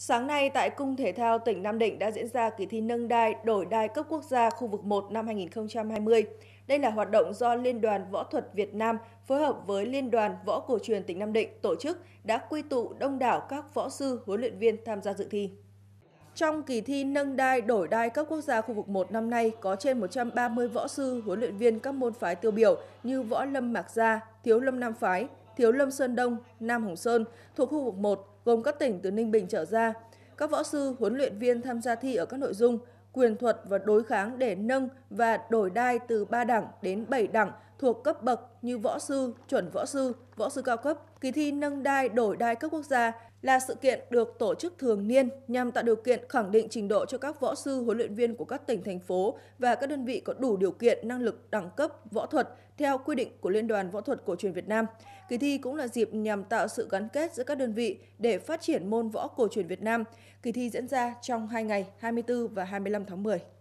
Sáng nay tại Cung Thể thao tỉnh Nam Định đã diễn ra kỳ thi nâng đai đổi đai cấp quốc gia khu vực 1 năm 2020. Đây là hoạt động do Liên đoàn Võ thuật Việt Nam phối hợp với Liên đoàn Võ cổ truyền tỉnh Nam Định tổ chức đã quy tụ đông đảo các võ sư, huấn luyện viên tham gia dự thi. Trong kỳ thi nâng đai đổi đai cấp quốc gia khu vực 1 năm nay có trên 130 võ sư, huấn luyện viên các môn phái tiêu biểu như võ lâm mạc gia, thiếu lâm nam phái, Thiếu Lâm Sơn Đông, Nam Hồng Sơn thuộc khu vực 1 gồm các tỉnh từ Ninh Bình trở ra. Các võ sư, huấn luyện viên tham gia thi ở các nội dung quyền thuật và đối kháng để nâng và đổi đai từ 3 đẳng đến 7 đẳng thuộc cấp bậc như võ sư, chuẩn võ sư, võ sư cao cấp. Kỳ thi nâng đai đổi đai cấp quốc gia là sự kiện được tổ chức thường niên nhằm tạo điều kiện khẳng định trình độ cho các võ sư huấn luyện viên của các tỉnh thành phố và các đơn vị có đủ điều kiện năng lực đẳng cấp võ thuật theo quy định của Liên đoàn Võ thuật cổ truyền Việt Nam. Kỳ thi cũng là dịp nhằm tạo sự gắn kết giữa các đơn vị để phát triển môn võ cổ truyền Việt Nam. Kỳ thi diễn ra trong 2 ngày 24 và 25 tháng 10.